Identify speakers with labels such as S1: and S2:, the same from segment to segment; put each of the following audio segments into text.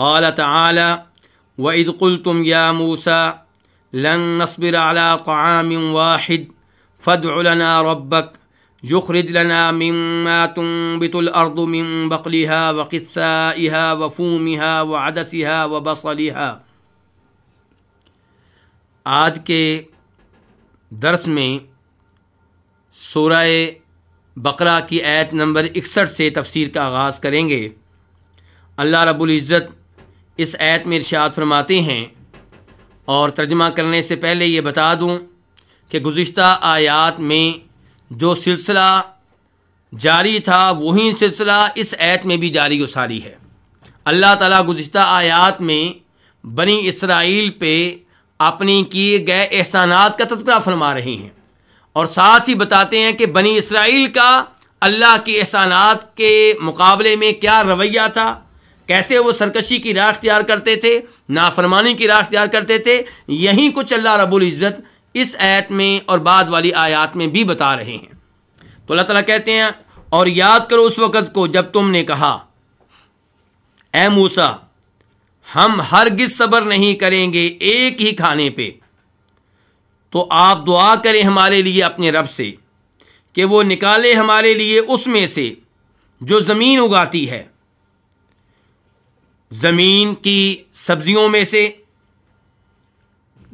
S1: قال تعالى وإذ قلتم يا موسى لن نصبر على طعام واحد فادع لنا ربك يخرج لنا مما تنبت الأرض من بقلها وقثائها وفومها وعدسها وبصلها आज के दर्स में सोरह बकरा की आयत नंबर इकसठ से तफसीर का आगाज़ करेंगे अल्लाह रब्बुल इज़्ज़त इस ऐत में इर्शाद फरमाते हैं और तर्जमा करने से पहले ये बता दूँ कि गुज्त आयात में जो सिलसिला जारी था वही सिलसिला इस ऐत में भी जारी वसारी है अल्लाह ताला गुज्त आयात में बनी इसराइल पे अपने किए गए एहसानात का तस्करा फरमा रहे हैं और साथ ही बताते हैं कि बनी इसराइल का अल्लाह के एहसानात के मुकाबले में क्या रवैया था कैसे वो सरकशी की राह अख्तियार करते थे नाफरमानी की राह अख्तियार करते थे यहीं कुछ अल्लाह रब्बुल इज़्ज़त इस आयत में और बाद वाली आयात में भी बता रहे हैं तो अल्लाह ताला कहते हैं और याद करो उस वक़्त को जब तुमने कहा ए मूसा हम हर हरगिज सब्र नहीं करेंगे एक ही खाने पर तो आप दुआ करें हमारे लिए अपने रब से कि वो निकाले हमारे लिए उसमें से जो ज़मीन उगाती है ज़मीन की सब्जियों में से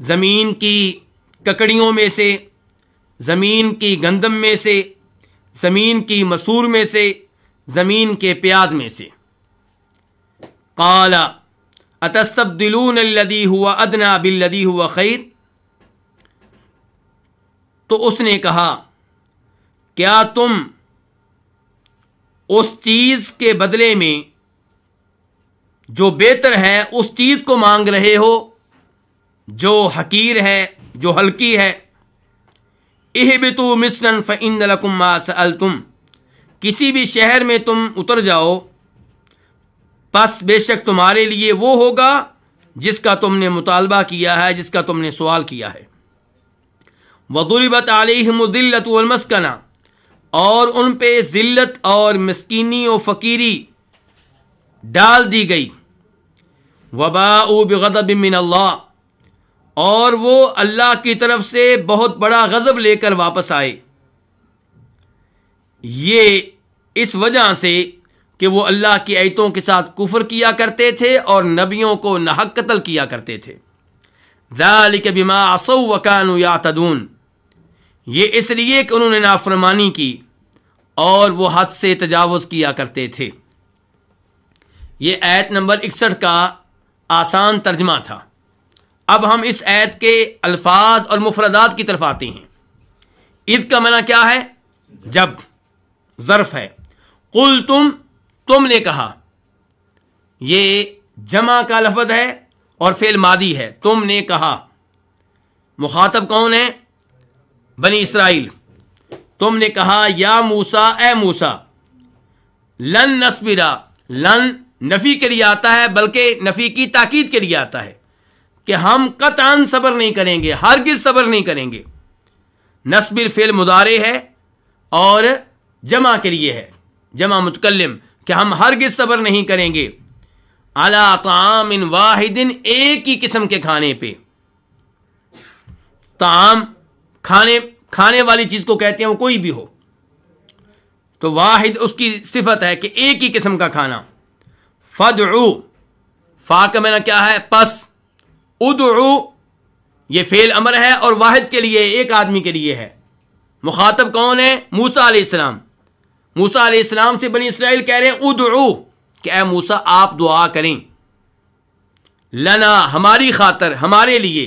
S1: ज़मीन की ककड़ियों में से ज़मीन की गंदम में से ज़मीन की मसूर में से ज़मीन के प्याज में से काला अतस्तबदिलून लदी हुआ अदना बिल लदी हुआ खैर तो उसने कहा क्या तुम उस चीज़ के बदले में जो बेहतर है उस चीज़ को मांग रहे हो जो हकीर है जो हल्की है इह बितु मिसन फ़िन लकुम्मा सल तुम किसी भी शहर में तुम उतर जाओ बस बेशक तुम्हारे लिए वो होगा जिसका तुमने मुतालबा किया है जिसका तुमने सवाल किया है वदुलबत आलिमदिल्लतमस्कना और उन पर ज़िल्लत और मस्किनी व फ़कीरी डाल दी गई वबा बदब मिन अल्लाह और वो अल्लाह की तरफ से बहुत बड़ा गज़ब लेकर वापस आए ये इस वजह से कि वो अल्लाह की आयतों के साथ कुफर किया करते थे और नबियों को नहक कतल किया करते थे ज़ालिक बिमा आसो या तदून ये इसलिए कि उन्होंने नाफरमानी की और वो हद से तजावज़ किया करते थे ये आयत नंबर इकसठ का आसान तर्जमा था अब हम इस ऐत के अल्फाज और मुफरदात की तरफ आते हैं ईद का मना क्या है जब जरफ है कुल तुम तुमने कहा यह जमा का लफज है और फेल मादी है तुमने कहा मुखातब कौन है बनी इसराइल तुमने कहा या मूसा ए मूसा लन नस्बिरा लन नफ़ी के लिए आता है बल्कि नफ़ी की ताकीद के लिए आता है कि हम कतान सब्र नहीं करेंगे हरगिज सब्र नहीं करेंगे नस्बिर फेल मुदारे है और जमा के लिए है जमा मुतकलम कि हम हरगिज सब्र नहीं करेंगे अला ताम इन वाहिदिन एक ही किस्म के खाने पे ताम खाने खाने वाली चीज़ को कहते हैं वो कोई भी हो तो वाहिद उसकी सिफत है कि एक ही किस्म का खाना फदऊ फा का मैंने क्या है पस उद ये फेल अमर है और वाहिद के लिए एक आदमी के लिए है मुखातब कौन है मूसा आसमाम मूसा आलाम से बनी इसराइल कह रहे हैं उदऊ उ ए मूसा आप दुआ करें लना हमारी खातर हमारे लिए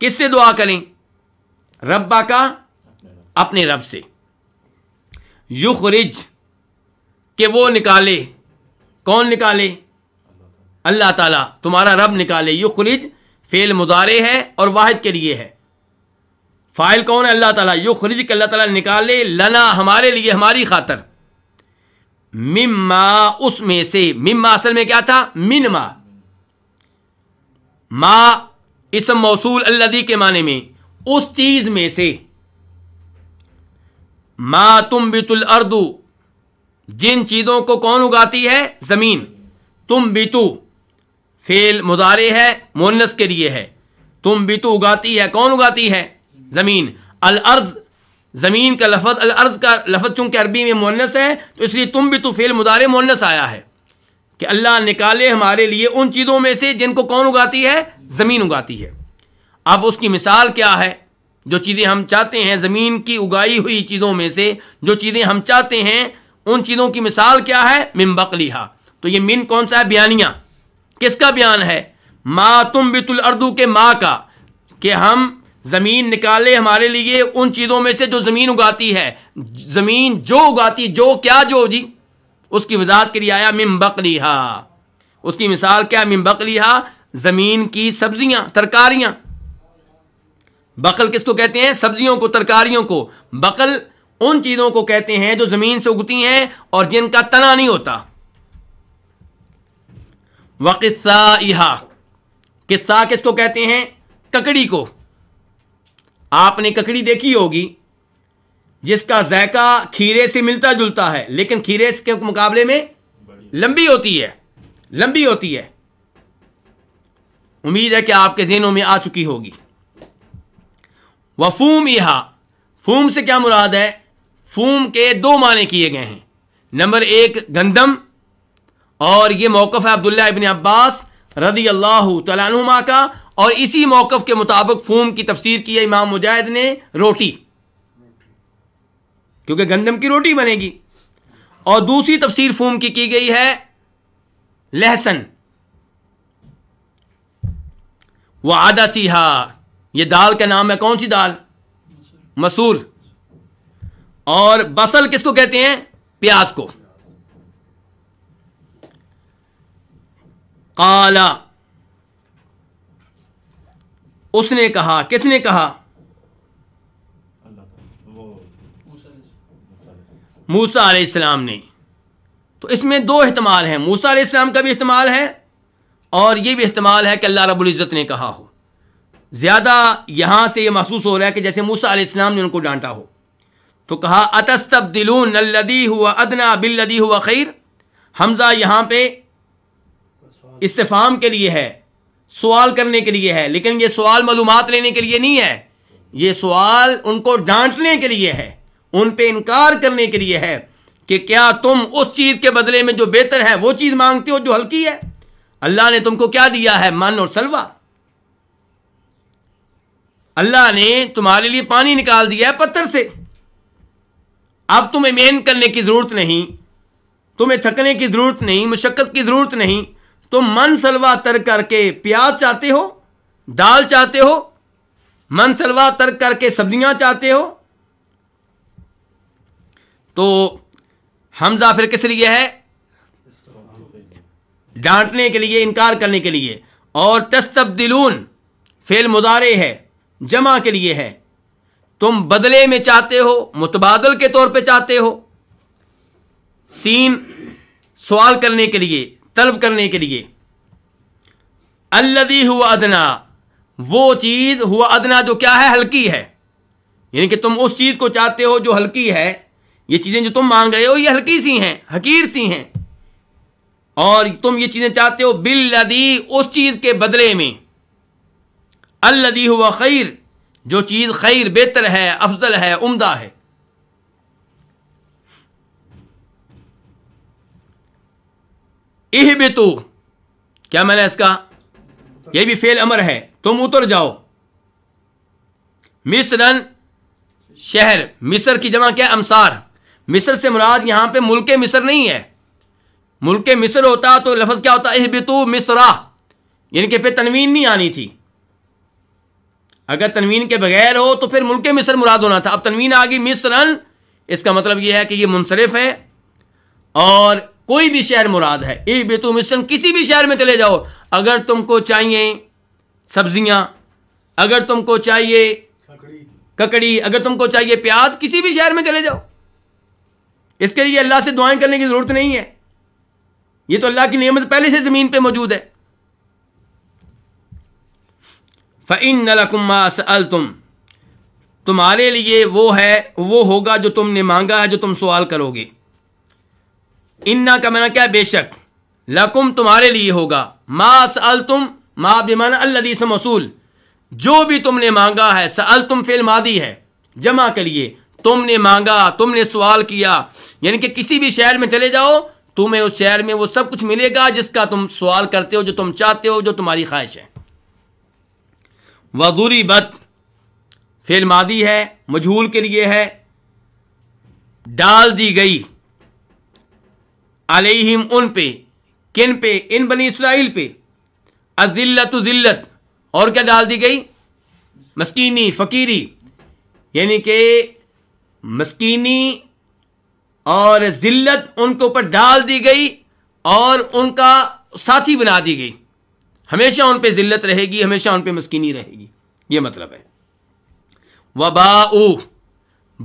S1: किससे दुआ करें रब्बा का अपने रब से युखरिज के वो निकाले कौन निकाले अल्लाह ताला तुम्हारा रब निकाले यु खुरिज फेल मुदारे है और वाहिद के लिए है फ़ाइल कौन है अल्लाह ताला यू खुरिज के अल्लाह ताला निकाले लना हमारे लिए हमारी खातर मिम्मा उसमें से मिम्मा असल में क्या था मिनमा मा इसम मौसूल अल्लदी के माने में उस चीज में से मा तुम बितुल अर्दू जिन चीज़ों को कौन उगाती है ज़मीन तुम भी बीतू फेल मुदारे है मोनस के लिए है तुम भी बीतू उगाती है कौन उगाती है ज़मीन अलअर्ज़ ज़मीन का लफज अलअर्ज़ का लफज चूंकि अरबी में मोनस है तो इसलिए तुम भी बीतू फेल मुदारे मोनस आया है कि अल्लाह निकाले हमारे लिए उन चीज़ों में से जिनको कौन उगाती है ज़मीन उगाती है अब उसकी मिसाल क्या है जो चीज़ें हम चाहते हैं ज़मीन की उगाई हुई चीज़ों में से जो चीज़ें हम चाहते हैं उन चीज़ों की मिसाल क्या है मिम्बकलिहा तो ये मिन कौन सा है बयानिया किसका बयान है माँ तुम बितुल अर्दू के माँ का कि हम ज़मीन निकाले हमारे लिए उन चीज़ों में से जो ज़मीन उगाती है ज़मीन जो उगाती जो क्या जो जी उसकी वजात के लिए आया मिम्बकलिहा उसकी मिसाल क्या मिम्बकलिहा ज़मीन की सब्जियां तरकारियां बकल किसको कहते हैं सब्जियों को तरकारियों को बकल उन चीज़ों को कहते हैं जो ज़मीन से उगती हैं और जिनका तना नहीं होता वक़स्सा इहा किस्सा किसको कहते हैं ककड़ी को आपने ककड़ी देखी होगी जिसका जायका खीरे से मिलता जुलता है लेकिन खीरे के मुकाबले में लंबी होती है लंबी होती है उम्मीद है कि आपके जेनों में आ चुकी होगी वफूम यहा फूम से क्या मुराद है फूम के दो माने किए गए हैं नंबर एक गंदम और ये मौक़ है अब्दुल्ला इबन अब्बास रदी अल्लाह तला का और इसी मौकफ के मुताबिक फूम की तफसीर की है इमाम मुजाहिद ने रोटी क्योंकि गंदम की रोटी बनेगी और दूसरी तफसीर फूम की की गई है लहसन व आदा सीहा यह दाल का नाम है कौन सी दाल मसूर और बसल किसको कहते हैं प्याज को काला उसने कहा किसने कहा मूसा आसमाम ने तो इसमें दो इस्तेमाल हैं मूसा आसमाम का भी इस्तेमाल है और यह भी इस्तेमाल है कि अल्लाह रबुल्ज़त ने कहा हो ज़्यादा यहां से यह महसूस हो रहा है कि जैसे मूसा आल इस्लाम ने उनको डांटा हो तो कहा अतस्तब दिलून अल्लदी हुआ अदना बिल्लदी हुआ खैर हमजा यहाँ पे इस्तेफाम के लिए है सवाल करने के लिए है लेकिन ये सवाल मालूम लेने के लिए नहीं है ये सवाल उनको डांटने के लिए है उन पर इनकार करने के लिए है कि क्या तुम उस चीज़ के बदले में जो बेहतर है वो चीज़ मांगते हो जो हल्की है अल्लाह ने तुमको क्या दिया है मन और सलवा अल्लाह ने तुम्हारे लिए पानी निकाल दिया है पत्थर से अब तुम्हें मेहनत करने की ज़रूरत नहीं तुम्हें थकने की ज़रूरत नहीं मुशक्क़त की ज़रूरत नहीं तुम मन सलवा तर करके प्याज चाहते हो दाल चाहते हो मन सलवा तर करके सब्जियां चाहते हो तो हमजा फिर किस लिए है डांटने के लिए इनकार करने के लिए और तस्तब्दिलून फेल मुदारे है जमा के लिए है तुम बदले में चाहते हो मुतबादल के तौर पे चाहते हो सीन सवाल करने के लिए तलब करने के लिए अल्लदी हुआ अदना वो चीज़ हुआ अदना जो क्या है हल्की है यानी कि तुम उस चीज़ को चाहते हो जो हल्की है ये चीज़ें जो तुम मांग रहे हो ये हल्की सी हैं हकीर सी हैं और तुम ये चीज़ें चाहते हो बिल उस चीज़ के बदले में अल्लदी हुआ खैर जो चीज़ खैर बेहतर है अफजल है उम्दा है इह बेतु क्या मैंने इसका यह भी फेल अमर है तुम उतर जाओ मिसरन शहर मिसर की जमा क्या अमसार मिसर से मुराद यहां पे मुल्के मिसर नहीं है मुल्क मिसर होता तो लफज क्या होता इह बेतु मिसरा इनके पे तनवीन नहीं आनी थी अगर तनवीन के बगैर हो तो फिर मुल्क मिस्र मुराद होना था अब तनवीन आ गई मिस्रन इसका मतलब यह है कि यह मुनसरिफ है और कोई भी शहर मुराद है ए बेतु मिस्रन किसी भी शहर में चले जाओ अगर तुमको चाहिए सब्जियां अगर तुमको चाहिए ककड़ी अगर तुमको चाहिए प्याज किसी भी शहर में चले जाओ इसके लिए अल्लाह से दुआएं करने की ज़रूरत नहीं है ये तो अल्लाह की नियमत पहले से ज़मीन पे मौजूद है फ़िन लकुम्मा अल तुम तुम्हारे लिए वो है वो होगा जो तुमने मांगा है जो तुम सवाल करोगे इन्ना का मैंने क्या बेशक लकुम तुम्हारे लिए होगा मा सल तुम मा बेमाना अल्लदी से मसूल जो भी तुमने मांगा है सल तुम फेल मादी है जमा के लिए तुमने मांगा तुमने सवाल किया यानी कि किसी भी शहर में चले जाओ तुम्हें उस शहर में वो सब कुछ मिलेगा जिसका तुम सवाल करते हो जो तुम चाहते हो जो तुम्हारी ख्वाहिश है वदूरी बत फेल मादी है मजहूल के लिए है डाल दी गई अलहिम उन पे किन पे इन बनी इसराइल पे अजिल्लत ज़िल्लत और क्या डाल दी गई मस्कीनी फ़कीरी यानी कि मस्कीनी और ज़िल्लत उनके ऊपर डाल दी गई और उनका साथी बना दी गई हमेशा उन पर ज़िल्लत रहेगी हमेशा उन पर मस्किनी रहेगी ये मतलब है व बाऊ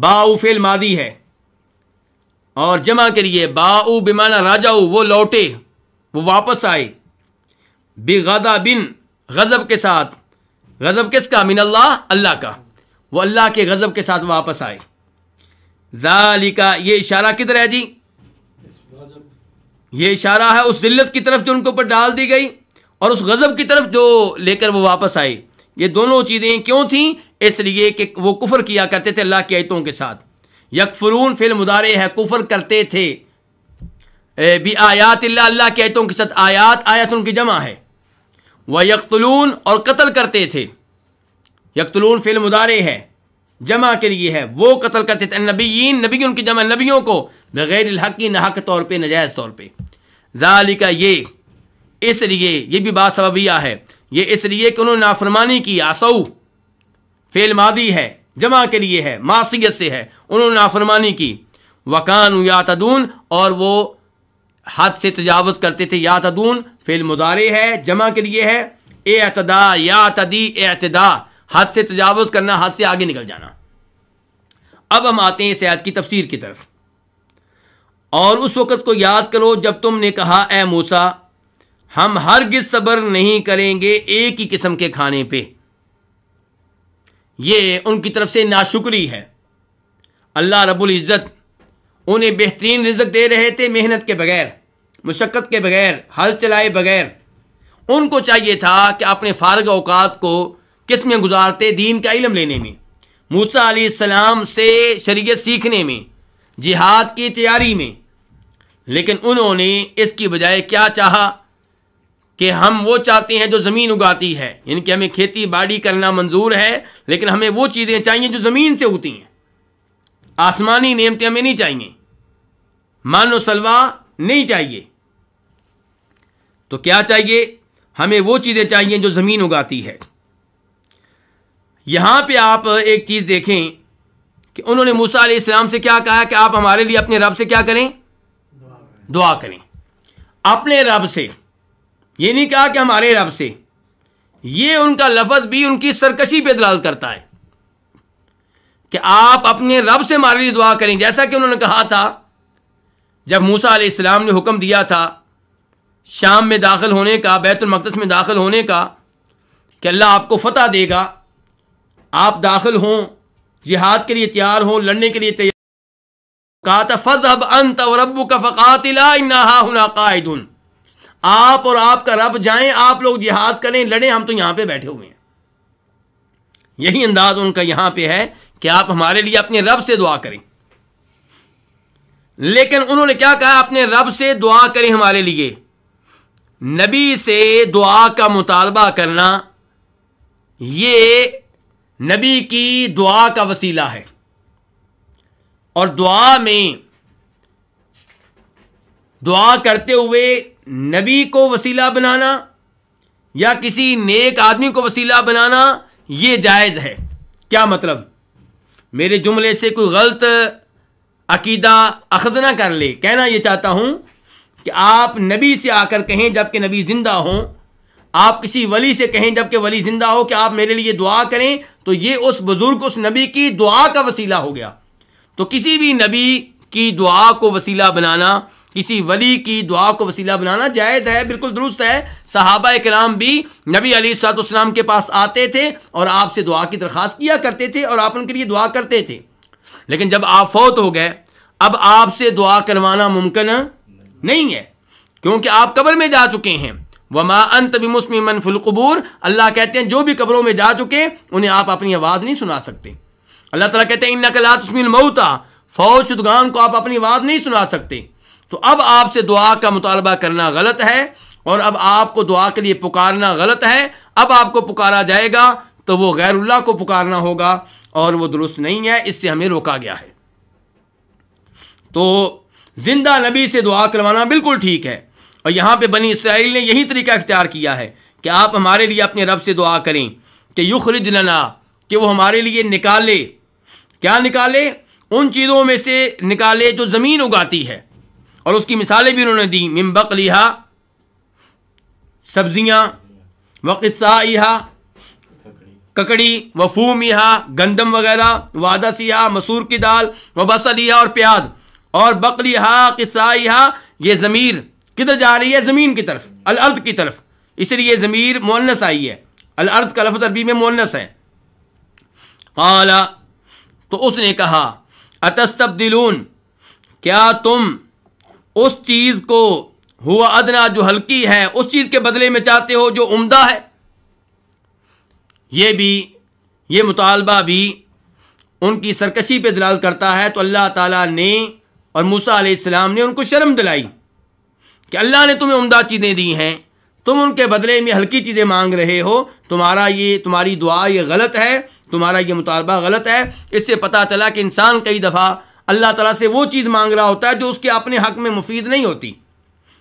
S1: बाऊ फेल मादी है और जमा के लिए बाऊ बिमाना राजाऊ वो लौटे वो वापस आए बे बेगदा बिन गज़ब के साथ गज़ब किसका मिन अल्लाह अल्लाह का वो अल्लाह के गज़ब के साथ वापस आए जाली का ये इशारा किधर है जी ये इशारा है उस जिल्लत की तरफ जो उनके ऊपर डाल दी गई और उस गज़ब की तरफ जो लेकर वो वापस आए ये दोनों चीज़ें क्यों थीं इसलिए कि वो कुफर किया करते थे अल्लाह की आयतों के साथ यकफरून फिल मुदारे है कुफर करते थे भी आयात अल्लाह अल्लाह की आयतों के साथ आयात आयत उनकी जमा है वह यकतलून और कत्ल करते थे यकतलून फिल मुदारे है जमा के लिए है वो कत्ल करते थे नबीन नबी उनकी जमा नबियों को बगैर हक़ी नहक तौर पर नजायज़ तौर पर का ये इसलिए यह भी बात सबबिया है ये इसलिए कि उन्होंने नाफरमानी की आसऊ फेल मादी है जमा के लिए है मासीत से है उन्होंने नाफरमानी की वकान यातदून और वो हद से तजावज़ करते थे यातदून फेल मुदारे है जमा के लिए है एतदा या तदी एतदा हद से तजावज़ करना हद से आगे निकल जाना अब हम आते हैं इस की तफसीर की तरफ और उस वक़्त को याद करो जब तुमने कहा ए मूसा हम हर हरगिज सब्र नहीं करेंगे एक ही किस्म के खाने पे ये उनकी तरफ से नाशुक्री है अल्लाह रब्बुल इज़्ज़त उन्हें बेहतरीन रिजक दे रहे थे मेहनत के बगैर मशक्क़त के बगैर हल चलाए बगैर उनको चाहिए था कि अपने फारग अवकात को किस में गुजारते दीन का इलम लेने में मूसा सलाम से शरीयत सीखने में जिहाद की तैयारी में लेकिन उन्होंने इसकी बजाय क्या चाहा कि हम वो चाहते हैं जो ज़मीन उगाती है यानी हमें खेती बाड़ी करना मंजूर है लेकिन हमें वो चीज़ें चाहिए जो ज़मीन से होती हैं आसमानी नियमतें हमें नहीं चाहिए मानो सलवा नहीं चाहिए तो क्या चाहिए हमें वो चीज़ें चाहिए जो ज़मीन उगाती है यहाँ पे आप एक चीज़ देखें कि उन्होंने मूसा इस्लाम से क्या कहा कि आप हमारे लिए अपने रब से क्या करें दुआ करें अपने रब से ये नहीं कहा कि हमारे रब से ये उनका लफज भी उनकी सरकशी पे दलाल करता है कि आप अपने रब से हमारे लिए दुआ करें जैसा कि उन्होंने कहा था जब मूसा इस्लाम ने हुक्म दिया था शाम में दाखिल होने का बैतुलमक़दस में दाखिल होने का कि अल्लाह आपको फ़तह देगा आप दाखिल हों जिहाद के लिए तैयार हों लड़ने के लिए तैयार कहा था फ़जहब अंत और रबू का फ़कातिला आप और आपका रब जाएं आप लोग जिहाद करें लड़ें हम तो यहां पे बैठे हुए हैं यही अंदाज उनका यहां पे है कि आप हमारे लिए अपने रब से दुआ करें लेकिन उन्होंने क्या कहा अपने रब से दुआ करें हमारे लिए नबी से दुआ का मुतालबा करना ये नबी की दुआ का वसीला है और दुआ में दुआ करते हुए नबी को वसीला बनाना या किसी नेक आदमी को वसीला बनाना ये जायज़ है क्या मतलब मेरे जुमले से कोई गलत अकीदा अखज ना कर ले कहना यह चाहता हूं कि आप नबी से आकर कहें जबकि नबी ज़िंदा हो आप किसी वली से कहें जबकि वली ज़िंदा हो कि आप मेरे लिए दुआ करें तो ये उस बुज़ुर्ग उस नबी की दुआ का वसीला हो गया तो किसी भी नबी की दुआ को वसीला बनाना किसी वली की दुआ को वसीला बनाना जायद है बिल्कुल दुरुस्त है सहाबा कराम भी नबी अली सात उसम के पास आते थे और आपसे दुआ की दरख्वास्त किया करते थे और आप उनके लिए दुआ करते थे लेकिन जब आप फौत हो गए अब आपसे दुआ करवाना मुमकिन नहीं है क्योंकि आप कबर में जा चुके हैं वमा अंत बिमुस्मी मनफुलकबूर अल्लाह कहते हैं जो भी कबरों में जा चुके उन्हें आप अपनी आवाज़ नहीं सुना सकते अल्लाह तला कहते हैं इन नकलातमिन मऊता फौज शुदगान को आप अपनी आवाज़ नहीं सुना सकते तो अब आपसे दुआ का मुतालबा करना गलत है और अब आपको दुआ के लिए पुकारना गलत है अब आपको पुकारा जाएगा तो वो गैरुल्ला को पुकारना होगा और वो दुरुस्त नहीं है इससे हमें रोका गया है तो जिंदा नबी से दुआ करवाना बिल्कुल ठीक है और यहाँ पे बनी इसराइल ने यही तरीका इख्तियार किया है कि आप हमारे लिए अपने रब से दुआ करें कि युखरिज लना कि वो हमारे लिए निकाले क्या निकाले उन चीज़ों में से निकाले जो ज़मीन उगाती है और उसकी मिसालें भी उन्होंने दी मिम्बक लिहा सब्जियाँ वक़्ता ककड़ी वफूम यहाँ गंदम वगैरह वादा सिया मसूर की दाल व बसलिया और प्याज और बकलिया किस्सा यह ज़मीर किधर जा रही है ज़मीन की तरफ अलअर्द की तरफ इसलिए यह ज़मीर मुन्नस आई है अलअर्द का लफ्ज़ अरबी में मुन्नस है काला तो उसने कहा दिलून क्या तुम उस चीज को हुआ अदना जो हल्की है उस चीज के बदले में चाहते हो जो उम्दा है यह भी यह मुतालबा भी उनकी सरकशी पे दलाल करता है तो अल्लाह ताला ने और मूसा आसमाम ने उनको शर्म दिलाई कि अल्लाह ने तुम्हें उम्दा चीज़ें दी हैं तुम उनके बदले में हल्की चीज़ें मांग रहे हो तुम्हारा ये तुम्हारी दुआ ये गलत है तुम्हारा ये मुतालबा गलत है इससे पता चला कि इंसान कई दफ़ा अल्लाह तला से वो चीज़ मांग रहा होता है जो उसके अपने हक में मुफीद नहीं होती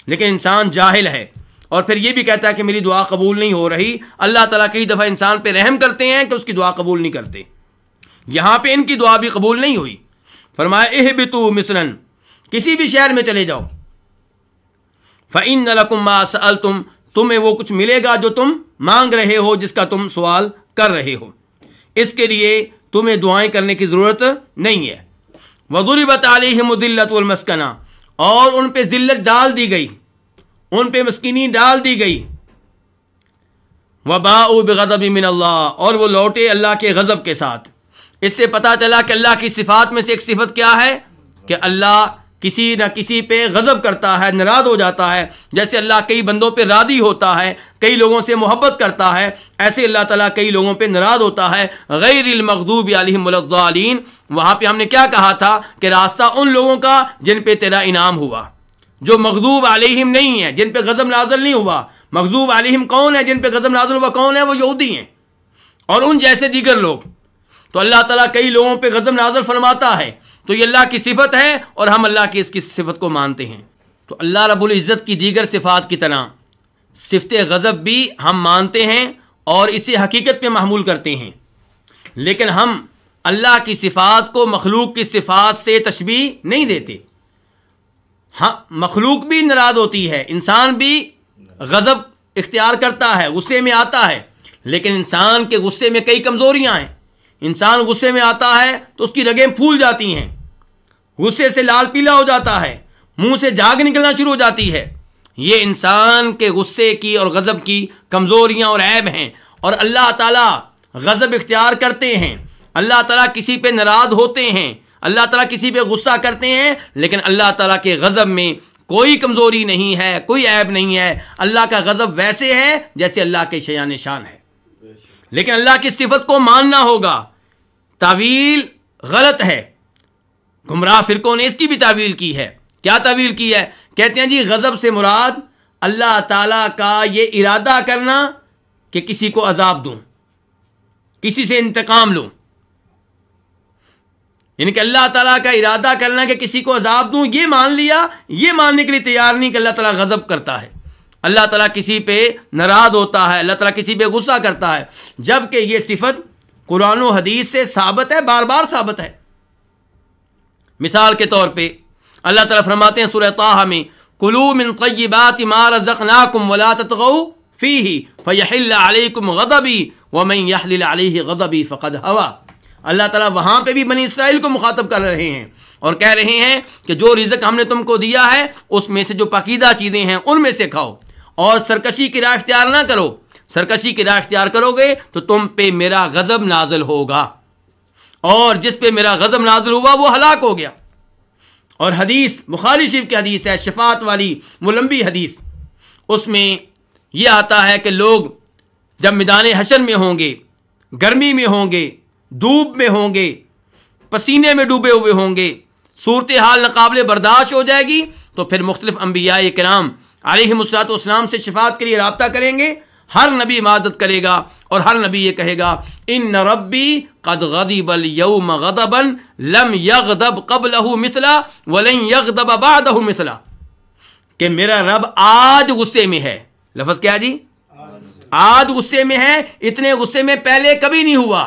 S1: लेकिन इंसान जाहिल है और फिर ये भी कहता है कि मेरी दुआ कबूल नहीं हो रही अल्लाह तला कई दफ़ा इंसान पर रहम करते हैं कि उसकी दुआ कबूल नहीं करते यहाँ पर इनकी दुआ भी कबूल नहीं हुई फरमाया एह बितु मिसरन किसी भी शहर में चले जाओ फ़ैन नलकुम तुम तुम्हें वो कुछ मिलेगा जो तुम मांग रहे हो जिसका तुम सवाल कर रहे हो इसके लिए तुम्हें दुआएं करने की ज़रूरत नहीं है वदुरबत आलिमदिल्लतमस्कना और उन पर ज़िल्लत डाल दी गई उन पर मस्किनी डाल दी गई वबा बज़ब मिन अल्लाह और वह लौटे अल्लाह के गज़ब के साथ इससे पता चला कि अल्लाह की सिफात में से एक सिफत क्या है कि अल्लाह किसी न किसी पे गज़ब करता है नाराज़ हो जाता है जैसे अल्लाह कई बंदों पे रादी होता है कई लोगों से मोहब्बत करता है ऐसे अल्लाह ताला कई लोगों पे नाराज़ होता है गैर मखदूब आलिमदालीन वहाँ पे हमने क्या कहा था कि रास्ता उन लोगों का जिन पे तेरा इनाम हुआ जो मखदूब आलिम नहीं है जिन पर गज़म नाजल नहीं हुआ मखजूब आलिम कौन है जिन पर गज़ब नाजल हुआ कौन है वो यहूदी हैं और उन जैसे दीगर लोग तो अल्लाह ताला कई लोगों पर गज़ब नाजल फरमाता है तो ये अल्लाह की सिफत है और हम अल्लाह की इसकी सिफत को मानते हैं तो अल्लाह रब्बुल इज़्ज़त की दीगर सिफात की तरह सिफत गज़ब भी हम मानते हैं और इसे हकीकत पर महमूल करते हैं लेकिन हम अल्लाह की सिफात को मखलूक की सिफात से तशबी नहीं देते हाँ मखलूक भी नाराज़ होती है इंसान भी गज़ब इख्तियार करता है गुस्से में आता है लेकिन इंसान के गुस्से में कई कमज़ोरियाँ हैं इंसान गुस्से में आता है तो उसकी रगें फूल जाती हैं गुस्से से लाल पीला हो जाता है मुंह से झाग निकलना शुरू हो जाती है ये इंसान के गुस्से की और गज़ब की कमज़ोरियाँ और ऐब हैं और अल्लाह ताला गज़ब इख्तियार करते हैं अल्लाह ताला किसी पे नाराज़ होते हैं अल्लाह ताला किसी पे गुस्सा करते हैं लेकिन अल्लाह ताला के गज़ब में कोई कमज़ोरी नहीं है कोई ऐब नहीं है अल्लाह का गज़ब वैसे है जैसे अल्लाह के शयान शान है लेकिन अल्लाह की सिफत को मानना होगा तावील गलत है गुमराह फिरकों ने इसकी भी तावील की है क्या तावील की है कहते हैं जी गज़ब से मुराद अल्लाह ताला का ये इरादा करना कि किसी को अजाब दूँ किसी से इंतकाम लूँ यानी कि अल्लाह ताला का इरादा करना कि किसी को अजाब दूँ ये मान लिया ये मानने के लिए तैयार नहीं कि अल्लाह ताला गज़ब करता है अल्लाह ताला किसी पे नाराज़ होता है अल्लाह ताला किसी पे गुस्सा करता है जबकि यह सिफत कुरान हदीस से साबित है बार बार साबित है मिसाल के तौर पर अल्लाह तला फरमाते हैं सूरह ताहा में कुलू मिन तय्यबात मा रज़क़नाकुम वला ततगऊ फ़ीही फ़यहिल अलैकुम गदबी व मन यहलिल गदबी फ़कद हवा अल्लाह ताला वहाँ पे भी बनी इसराइल को मुखातब कर रहे हैं और कह रहे हैं कि जो रिजक हमने तुमको दिया है उसमें से जो पकीदा चीज़ें हैं उनमें से खाओ और सरकशी की राह इख्तियार ना करो सरकशी की राह इख्तियार करोगे तो तुम पे मेरा गज़ब नाजल होगा और जिस पे मेरा गज़ब नाजुल हुआ वो हलाक हो गया और हदीस मुखारी शरीफ की हदीस है शफात वाली मुलम्बी हदीस उसमें यह आता है कि लोग जब मैदान हशन में होंगे गर्मी में होंगे धूप में होंगे पसीने में डूबे हुए होंगे सूरत हाल नकाबले बर्दाश्त हो जाएगी तो फिर मुख्तलिफ अम्बिया कराम आलमसलातम से शिफात के लिए रबता करेंगे हर नबी इबादत करेगा और हर नबी ये कहेगा इन न रबी कद बल यऊम गदबन लम यग दब कब लहू मिसला वलन यगदब आबाद मिसला कि मेरा रब आज गुस्से में है लफज क्या जी आज गुस्से में है इतने गुस्से में पहले कभी नहीं हुआ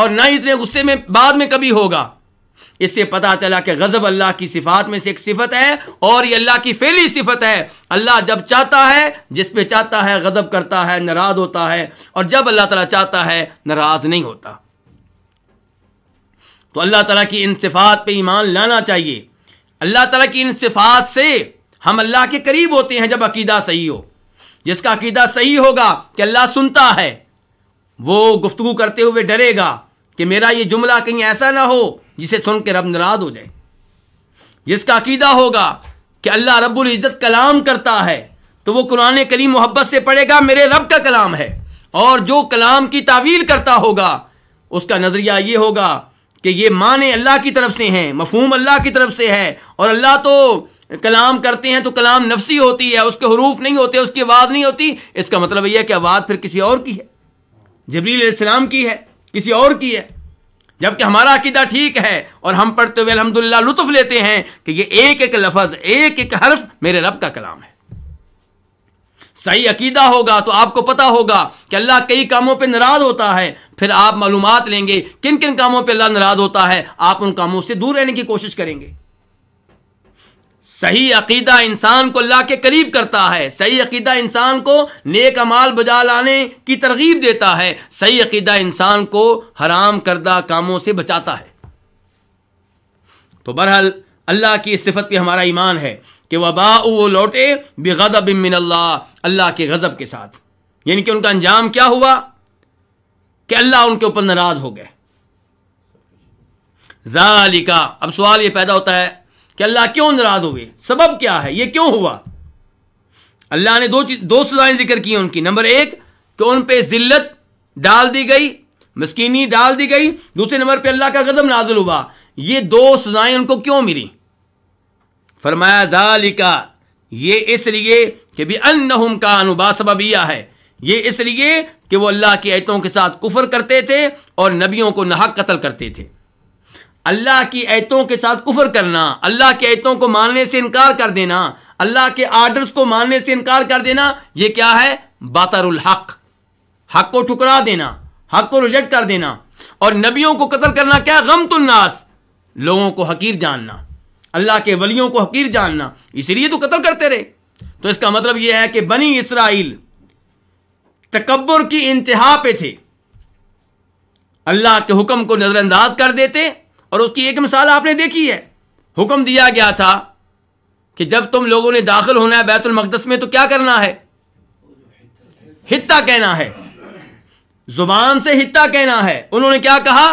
S1: और ना इतने गुस्से में बाद में कभी होगा इससे पता चला कि गज़ब अल्लाह की सिफात में से एक सिफत है और ये अल्लाह की फेली सिफत है अल्लाह जब चाहता है जिस पे चाहता है गज़ब करता है नाराज़ होता है और जब अल्लाह तला चाहता है नाराज़ नहीं होता तो अल्लाह तला की इन सिफात पर ईमान लाना चाहिए अल्लाह तला की इन सिफात से हम अल्लाह के करीब होते हैं जब अकीदा सही हो जिसका अकीदा सही होगा कि अल्लाह सुनता है वो गुफ्तु करते हुए डरेगा कि मेरा ये जुमला कहीं ऐसा ना हो जिसे सुन के रब नाराज हो जाए जिसका अकीदा होगा कि अल्लाह रब्बुल इज़्ज़त कलाम करता है तो वो कुरान करीम मोहब्बत से पढ़ेगा मेरे रब का कलाम है और जो कलाम की तावील करता होगा उसका नज़रिया ये होगा कि ये माने अल्लाह की तरफ से हैं मफहूम अल्लाह की तरफ से है और अल्लाह तो कलाम करते हैं तो कलाम नफसी होती है उसके हरूफ नहीं होते उसकी आवाज़ नहीं होती इसका मतलब यह है कि आवाज़ फिर किसी और की है जबरील की है किसी और की है जबकि हमारा अकीदा ठीक है और हम पढ़ते हुए अलहमदिल्ला लुत्फ लेते हैं कि ये एक एक लफज एक एक हर्फ मेरे रब का कलाम है सही अकीदा होगा तो आपको पता होगा कि अल्लाह कई कामों पर नाराज़ होता है फिर आप मालूम लेंगे किन किन कामों पर अल्लाह नाराज़ होता है आप उन कामों से दूर रहने की कोशिश करेंगे सही अकीदा इंसान को अल्लाह के करीब करता है सही अकीदा इंसान को नेक अमाल बजा लाने की तरगीब देता है सही अकीदा इंसान को हराम करदा कामों से बचाता है तो बहरहाल अल्लाह की इस सिफत पर हमारा ईमान है कि वबा वो लौटे बेगदब मिन अल्लाह अल्लाह के गज़ब के साथ यानी कि उनका अंजाम क्या हुआ कि अल्लाह उनके ऊपर नाराज़ हो गए जालिका अब सवाल यह पैदा होता है कि अल्लाह क्यों नाराज हुए सबब क्या है ये क्यों हुआ अल्लाह ने दो चीज दो सजाएं जिक्र की उनकी नंबर एक कि उन पर जिल्लत डाल दी गई मस्किनी डाल दी गई दूसरे नंबर पर अल्लाह का गजब नाजुल हुआ ये दो सजाएं उनको क्यों मिली फरमाया दालिका ये इसलिए कि भी अनहुम का अनुबासबिया है ये इसलिए कि वो अल्लाह की आयतों के साथ कुफर करते थे और नबियों को नहक कतल करते थे अल्लाह की आयतों के साथ कुफर करना अल्लाह की आयतों को मानने से इनकार कर देना अल्लाह के आर्डर्स को मानने से इनकार कर देना यह क्या है बातरुल हक हक को ठुकरा देना हक को रिजेक्ट कर देना और नबियों को कतल करना क्या गम गमतुलनास लोगों को हकीर जानना अल्लाह के वलियों को हकीर जानना इसलिए तो कतल करते रहे तो इसका मतलब यह है कि बनी इसराइल तकबर की इंतहा पे थे अल्लाह के हुक्म को नज़रअंदाज कर देते और उसकी एक मिसाल आपने देखी है हुक्म दिया गया था कि जब तुम लोगों ने दाखिल होना है बैतुलमकदस में तो क्या करना है हित्ता कहना है जुबान से हित्ता कहना है उन्होंने क्या कहा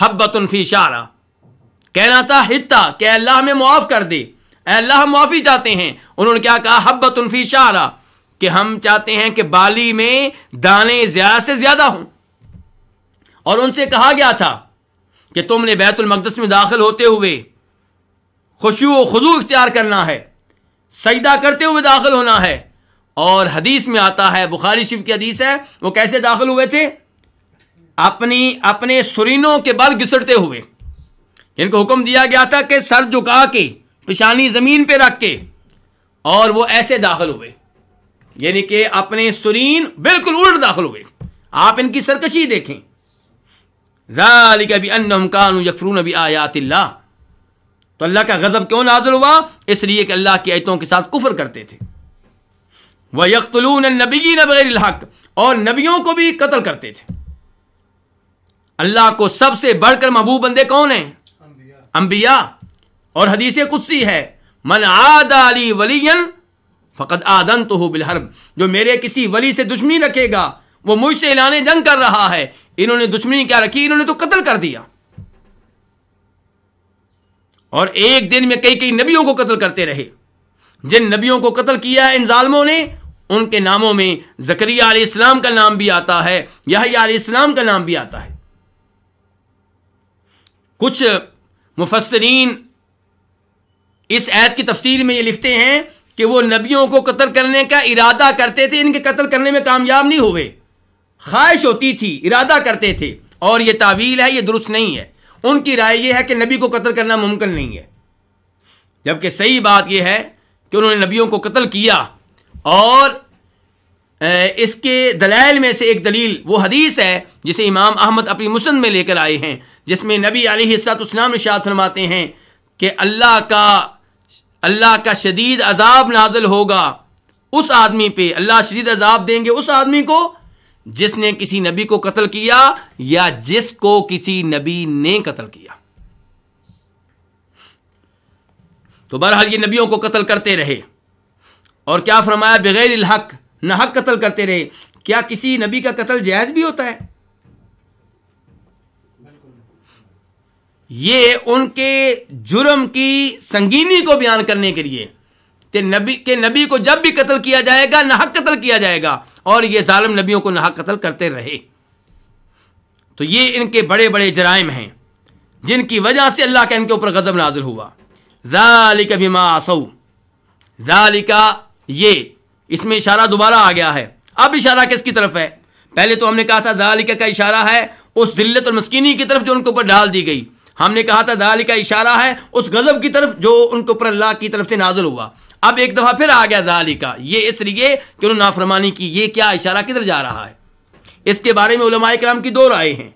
S1: हब्बतुनफी शारा कहना था हित्ता कि अल्लाह में मुआफ कर दे अल्लाह हम मुआफ़ी चाहते हैं उन्होंने क्या कहा हब्बतुनफी शारा कि हम चाहते हैं कि बाली में दाने ज्यादा से ज्यादा हों और उनसे कहा गया था कि तुमने बैतुलमक़दस में दाखिल होते हुए व खजू इख्तियार करना है सईदा करते हुए दाखिल होना है और हदीस में आता है बुखारी शिव की हदीस है वो कैसे दाखिल हुए थे अपनी अपने सुरीनों के बल घिसटते हुए इनको हुक्म दिया गया था कि सर झुका के पिशानी ज़मीन पर रख के और वो ऐसे दाखिल हुए यानी कि अपने सुरीन बिल्कुल उल्ट दाखिल हुए आप इनकी सरकशी देखें ज़ालिक अभी अन्नम कानू तो अल्लाह का गज़ब क्यों नाजल हुआ इसलिए कि अल्लाह की आयतों के साथ कुफर करते थे वह यकतलून नबी नबैर हक और नबियों को भी कतल करते थे अल्लाह को सबसे बढ़कर महबूब बंदे कौन है अंबिया और हदीस सी है मन आदा अली वलीन फ़कत आदन तो हो बिलहर जो मेरे किसी वली से दुश्मनी रखेगा वो मुझसे ऐलान जंग कर रहा है इन्होंने दुश्मनी क्या रखी इन्होंने तो कत्ल कर दिया और एक दिन में कई कई नबियों को कत्ल करते रहे जिन नबियों को कत्ल किया है इन जालमों ने उनके नामों में जकरिया इस्लाम का नाम भी आता है यह इस्लाम का नाम भी आता है कुछ मुफसरीन इस ऐद की तफसीर में ये लिखते हैं कि वो नबियों को कत्ल करने का इरादा करते थे इनके कत्ल करने में कामयाब नहीं हुए ख्वाहिश होती थी इरादा करते थे और यह तावील है ये दुरुस्त नहीं है उनकी राय यह है कि नबी को कत्ल करना मुमकिन नहीं है जबकि सही बात यह है कि उन्होंने नबियों को कत्ल किया और इसके दलैल में से एक दलील वो हदीस है जिसे इमाम अहमद अपनी मुसंद में लेकर आए हैं जिसमें नबी अलैहिस्सलाम इशात फरमाते हैं कि अल्लाह का अल्लाह का शदीद अजाब नाजल होगा उस आदमी पे अल्लाह शदीद अजाब देंगे उस आदमी को जिसने किसी नबी को कत्ल किया या जिसको किसी नबी ने कत्ल किया तो बहरहाल ये नबियों को कत्ल करते रहे और क्या फरमाया बगैर हक न हक कत्ल करते रहे क्या किसी नबी का कत्ल जायज़ भी होता है ये उनके जुर्म की संगीनी को बयान करने के लिए कि नबी के नबी को जब भी कत्ल किया जाएगा नाहक कत्ल किया जाएगा और ये ालम नबियों को नाहक कत्ल करते रहे तो ये इनके बड़े बड़े जराइम हैं जिनकी वजह से अल्लाह के इनके ऊपर गज़ब नाजिल हुआ जालिक बिमा आसऊ जालिका ये इसमें इशारा दोबारा आ गया है अब इशारा किसकी तरफ है पहले तो हमने कहा था जालिका का इशारा है उस जिल्लत और मस्किनी की तरफ जो उनके ऊपर डाल दी गई हमने कहा था दाली का इशारा है उस गज़ब की तरफ जो उनके ऊपर अल्लाह की तरफ से नाजल हुआ अब एक दफ़ा फिर आ गया जाली का ये इसलिए कि उन्होंने नाफरमानी की ये क्या इशारा किधर जा रहा है इसके बारे में उलमाए कराम की दो राय हैं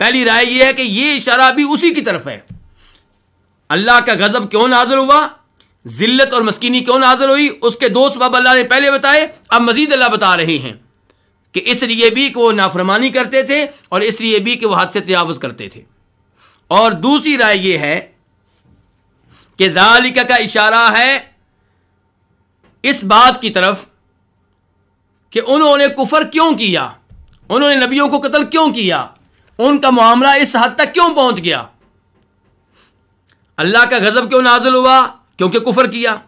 S1: पहली राय यह है कि ये इशारा भी उसी की तरफ है अल्लाह का गज़ब क्यों नाजल हुआ जिल्लत और मस्किनी क्यों नाजल हुई उसके दो सबब अल्लाह ने पहले बताए अब मजीद अल्लाह बता रहे हैं कि इसलिए भी कि वो नाफरमानी करते थे और इसलिए भी कि वह हाथ से तजावज़ करते थे और दूसरी राय यह है कि जालिका का इशारा है इस बात की तरफ कि उन्होंने कुफर क्यों किया उन्होंने नबियों को कत्ल क्यों किया उनका मामला इस हद तक क्यों पहुंच गया अल्लाह का गज़ब क्यों नाजल हुआ क्योंकि कुफर किया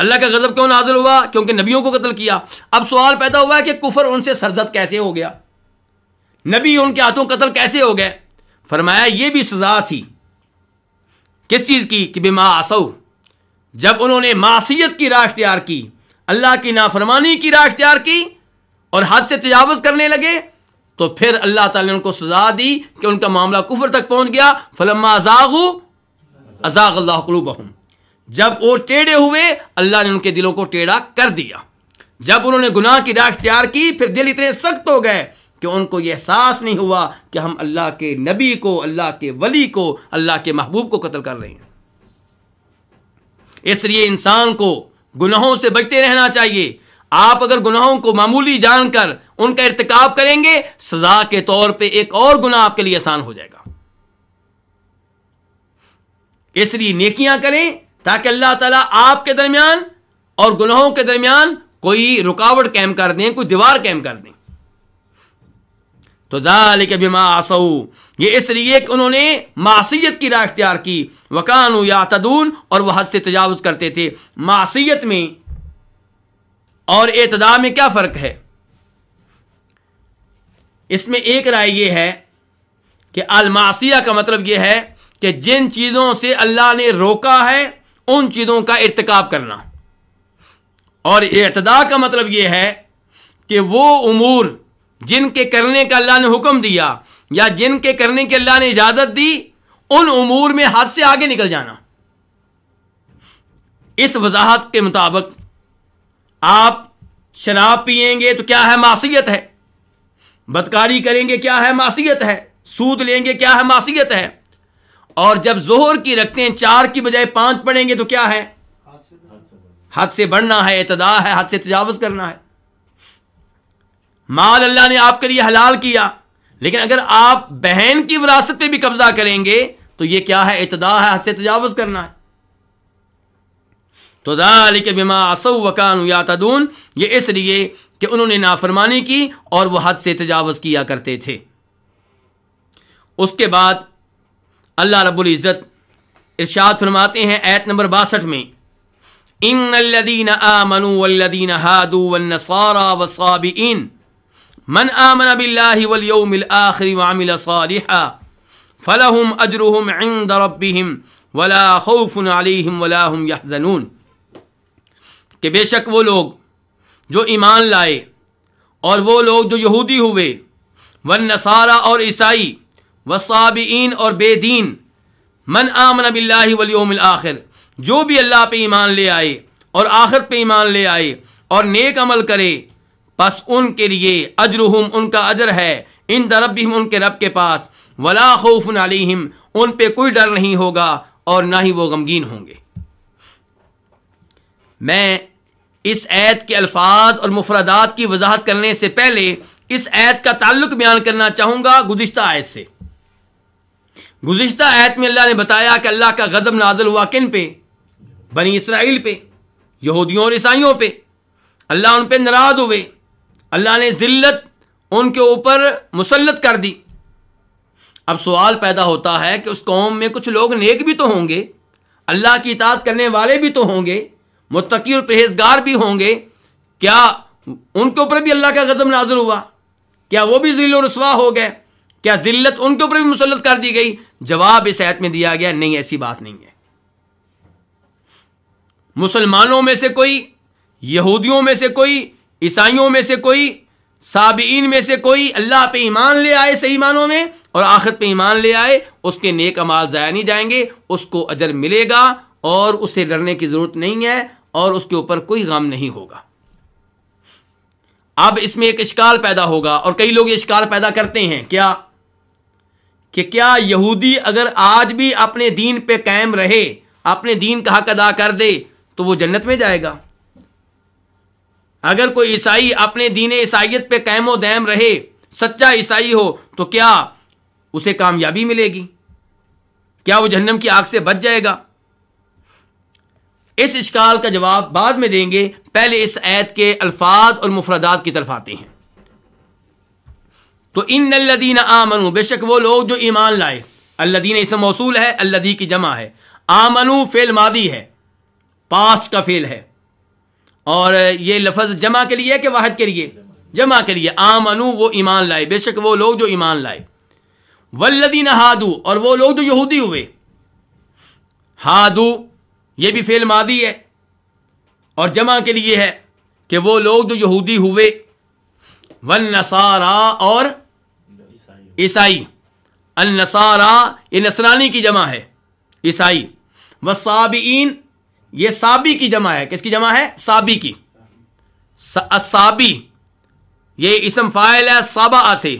S1: अल्लाह का गज़ब क्यों नाजल हुआ क्योंकि नबियों को कत्ल किया अब सवाल पैदा हुआ कि कुफर उनसे सरजद कैसे हो गया नबी उनके हाथों कत्ल कैसे हो गए फरमाया ये भी सजा थी किस चीज़ की कि बेमा आसऊ जब उन्होंने मासीत की राह अख्तियार की अल्लाह की नाफरमानी की राह अख्तियार की और हद से तजावज़ करने लगे तो फिर अल्लाह ताला ने उनको सजा दी कि उनका मामला कुफर तक पहुंच गया फलम्मा अजागू अजाग अल्लाह कलूबहम जब वो टेढ़े हुए अल्लाह ने उनके दिलों को टेढ़ा कर दिया जब उन्होंने गुनाह की राह अख्तियार की फिर दिल इतने सख्त हो गए कि उनको यह एहसास नहीं हुआ कि हम अल्लाह के नबी को अल्लाह के वली को अल्लाह के महबूब को कत्ल कर रहे हैं इसलिए इंसान को गुनाहों से बचते रहना चाहिए आप अगर गुनाहों को मामूली जानकर उनका इरतकाब करेंगे सजा के तौर पे एक और गुनाह आपके लिए आसान हो जाएगा इसलिए नेकियां करें ताकि अल्लाह ताला आपके दरमियान और गुनाहों के दरमियान कोई रुकावट कैम कर दें कोई दीवार कैम कर दें तो दाल के बिमा आसऊ ये इसलिए कि उन्होंने मासीत की राय अख्तियार की वकान या तदून और वह हद से तजावज़ करते थे मासीत में और एतदा में क्या फ़र्क है इसमें एक राय यह है कि अलमासिया का मतलब यह है कि जिन चीज़ों से अल्लाह ने रोका है उन चीज़ों का इरतकब करना और एतदा का मतलब यह है कि वो उमूर जिनके करने का अल्लाह ने हुक्म दिया या जिनके करने के अल्लाह ने इजाज़त दी उन उमूर में हाथ से आगे निकल जाना इस वजाहत के मुताबिक आप शराब पियेंगे तो क्या है मासीत है बदकारी करेंगे क्या है मासीत है सूद लेंगे क्या है मासीत है और जब जोहर की रखते हैं चार की बजाय पांच पढ़ेंगे तो क्या है हाथ से बढ़ना है इतदा है हाथ से तजावज करना है माल अल्लाह ने आपके लिए हलाल किया लेकिन अगर आप बहन की विरासत पे भी कब्जा करेंगे तो ये क्या है इतदा है हद से तजावज करना है तो दाल बिमा वकान या तदून ये इसलिए कि उन्होंने नाफरमानी की और वह हद से तजावज़ किया करते थे उसके बाद अल्लाह रब्बुल इज़्ज़त इरशाद फरमाते हैं ऐत नंबर बासठ में इन लदीन आमनु हादू वसारा वसाबीन मन आमन बिल्लावल आखिरी वामिल सालिहा फ़लहम अजरहम इंद रबिम वला खौफन अलहम वलाहम यहजनून कि बेशक वो लोग जो ईमान लाए और वो लोग जो यहूदी हुए वन नसारा और ईसाई व साबीन और बेदीन मन आमन बिल्लावल आखिर जो भी अल्लाह पे ईमान ले आए और आखिर पे ईमान ले आए और नेक अमल करे बस उनके लिए अजरहम उनका अजर है इन दरबिम उनके रब के पास वला खौफ अलीहिम उन पर कोई डर नहीं होगा और ना ही वो गमगीन होंगे मैं इस ऐत के अल्फाज और मुफरदात की वजाहत करने से पहले इस ऐत का ताल्लुक बयान करना चाहूँगा गुज्त आयत से गुज्त आयत में अल्लाह ने बताया कि अल्लाह का गज़ब नाजल हुआ किन पे बनी इसराइल पे यहूदियों और ईसाइयों पर अल्लाह उन पर नाराज़ हुए अल्लाह ने ज़िल्लत उनके ऊपर मुसलत कर दी अब सवाल पैदा होता है कि उस कौम में कुछ लोग नेक भी तो होंगे अल्लाह की इतात करने वाले भी तो होंगे मुतकी और परहेजगार भी होंगे क्या उनके ऊपर भी अल्लाह का गज़ब नाजुल हुआ क्या वो भी जिल रसवा हो गए क्या जिल्लत उनके ऊपर भी मुसलत कर दी गई जवाब इस ऐत में दिया गया नहीं ऐसी बात नहीं है मुसलमानों में से कोई यहूदियों में से कोई ईसाइयों में से कोई साबीन में से कोई अल्लाह पे ईमान ले आए सही मानों में और आखिर पे ईमान ले आए उसके नेक अमाल ज़ाया नहीं जाएंगे उसको अजर मिलेगा और उससे डरने की ज़रूरत नहीं है और उसके ऊपर कोई गम नहीं होगा अब इसमें एक इश्काल पैदा होगा और कई लोग इश्काल पैदा करते हैं क्या कि क्या यहूदी अगर आज भी अपने दीन पे कायम रहे अपने दीन का हक अदा कर दे तो वो जन्नत में जाएगा अगर कोई ईसाई अपने दीन ईसाइत पे कैमो दैम रहे सच्चा ईसाई हो तो क्या उसे कामयाबी मिलेगी क्या वो जहन्नम की आग से बच जाएगा इस इश्काल का जवाब बाद में देंगे पहले इस ऐत के अल्फाज और मुफरदात की तरफ आते हैं तो इन अल्लदीन आमनु बेशक वो लोग जो ईमान लाए अल्लदीन इसम मौसू है अल्लदी की जमा है आमनु फेल मादी है पास्ट का फेल है और ये लफज जमा के लिए कि वाहद के लिए जमा के लिए आम अनु वो ईमान लाए बेशक वो लोग जो ईमान लाए वल्लदी हादू और वो लोग जो यहूदी हुए हादू ये भी फेल मादी है और जमा के लिए है कि वो लोग जो यहूदी हुए वन नसारा और ईसाई अल नसारा ये नसरानी की जमा है ईसाई व साबीन ये साबी की जमा है किसकी जमा है साबी की असाबी ये इसम फाइल है साबा से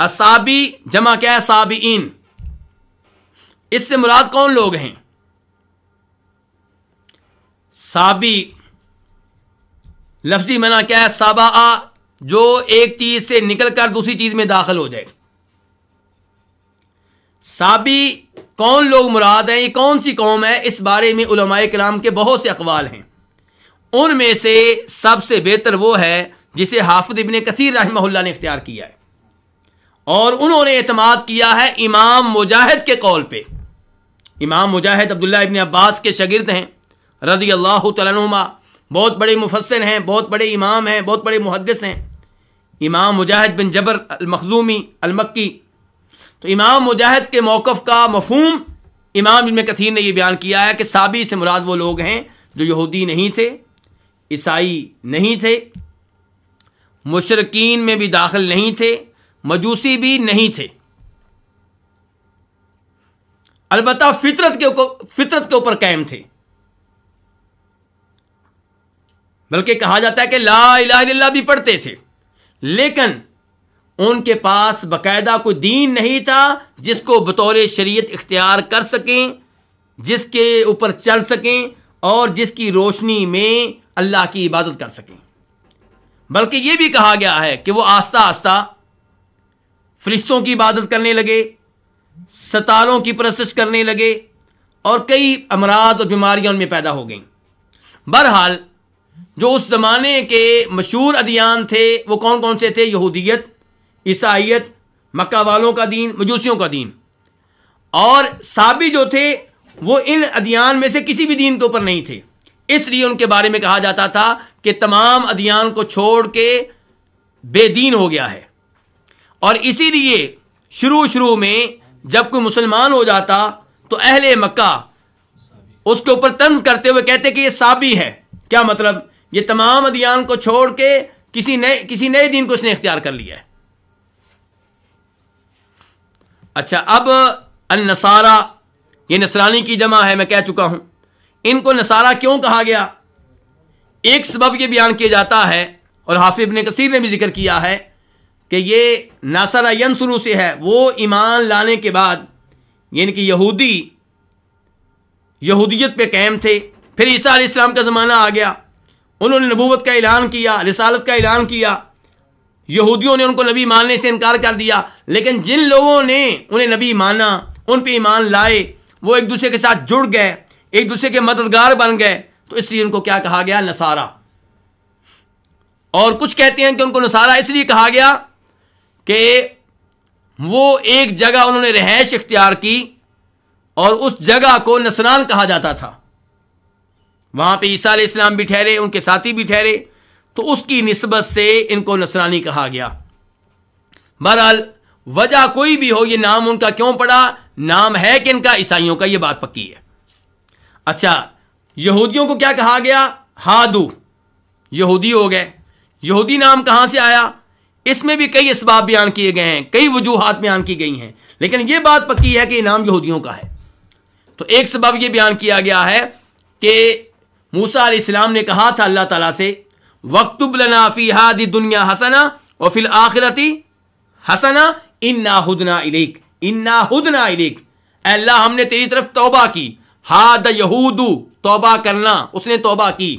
S1: असाबी जमा क्या है साबीन इससे मुराद कौन लोग हैं साबी लफ्जी मना क्या है साबा आ जो एक चीज से निकलकर दूसरी चीज में दाखिल हो जाए साबी कौन लोग मुराद हैं ये कौन सी कौम है इस बारे में उलमाए कराम के बहुत से अकवाल हैं उनमें से सबसे बेहतर वो है जिसे हाफिज इबन कसीर रहमल्ला ने इख्तियार किया है और उन्होंने अतमाद किया है इमाम मुजाहिद के कौल पर इमाम मुजाहिद अब्दुल्ला इबन अब्बास के शगिर्द हैं रज़ी अल्लाह तनुमा बहुत बड़े मुफसर हैं बहुत बड़े इमाम हैं बहुत बड़े मुहदस हैं इमाम मुजाहिद बिन जबर अलमखजूमी अलमक्की तो इमाम मुजाहिद के मौकफ का मफहम इमाम इबन कथीर ने यह बयान किया है कि साबी से मुराद वो लोग हैं जो यहूदी नहीं थे ईसाई नहीं थे मुशरकिन में भी दाखिल नहीं थे मजूसी भी नहीं थे अलबत् फितरत के फितरत के ऊपर कैम थे बल्कि कहा जाता है कि ला इला भी पढ़ते थे लेकिन उनके पास बकायदा कोई दीन नहीं था जिसको बतौर शरीयत इख्तियार कर सकें जिसके ऊपर चल सकें और जिसकी रोशनी में अल्लाह की इबादत कर सकें बल्कि ये भी कहा गया है कि वो आस्ता आस्ता फरिश्तों की इबादत करने लगे सतारों की परस्तिश करने लगे और कई अमराज और बीमारियां उनमें पैदा हो गईं बहरहाल जो उस ज़माने के मशहूर अदियान थे वो कौन कौन से थे यहूदियत ईसाइत मक्का वालों का दीन मजूसियों का दीन और साबी जो थे वो इन अदियान में से किसी भी दीन के ऊपर नहीं थे इसलिए उनके बारे में कहा जाता था कि तमाम अधियान को छोड़ के बेदीन हो गया है और इसीलिए शुरू शुरू में जब कोई मुसलमान हो जाता तो अहल मक्का उसके ऊपर तंज करते हुए कहते कि ये साबी है क्या मतलब ये तमाम अधियान को छोड़ के किसी नए किसी नए दिन को इसने इख्तियार कर लिया है अच्छा अब अन नसारा ये नसरानी की जमा है मैं कह चुका हूं इनको नसारा क्यों कहा गया एक सबब यह बयान किया जाता है और हाफिब ने कसीर ने भी जिक्र किया है कि ये नासरा शुरू से है वो ईमान लाने के बाद यानी कि यहूदी यहूदियत पे कैम थे फिर ईसा इस्लाम का ज़माना आ गया उन्होंने नबूवत का ऐलान किया रिसालत का ऐलान किया यहूदियों ने उनको नबी मानने से इनकार कर दिया लेकिन जिन लोगों ने उन्हें नबी माना उन पर ईमान लाए वो एक दूसरे के साथ जुड़ गए एक दूसरे के मददगार बन गए तो इसलिए उनको क्या कहा गया नसारा और कुछ कहते हैं कि उनको नसारा इसलिए कहा गया कि वो एक जगह उन्होंने रहायश इख्तियार की और उस जगह को नसरान कहा जाता था वहां पर ईसा इस्लाम भी ठहरे उनके साथी भी ठहरे तो उसकी नस्बत से इनको नसरानी कहा गया बहरहाल वजह कोई भी हो यह नाम उनका क्यों पड़ा नाम है कि इनका ईसाइयों का यह बात पक्की है अच्छा यहूदियों को क्या कहा गया हादू यहूदी हो गए यहूदी नाम कहां से आया इसमें भी कई इसबाब बयान किए गए हैं कई वजूहत बयान की गई हैं लेकिन यह बात पक्की है कि ये नाम यहूदियों का है तो एक सबब यह बयान किया गया है कि मूसा इस्लाम ने कहा था अल्लाह तला से वक्तुबलनाफी हादि दुनिया हसना और फिल आखिरती हसना इन्ना हुदना इलिक इन्ना हुदना इलिक अल्लाह हमने तेरी तरफ तोबा की हाद यहूद तोबा करना उसने तोबा की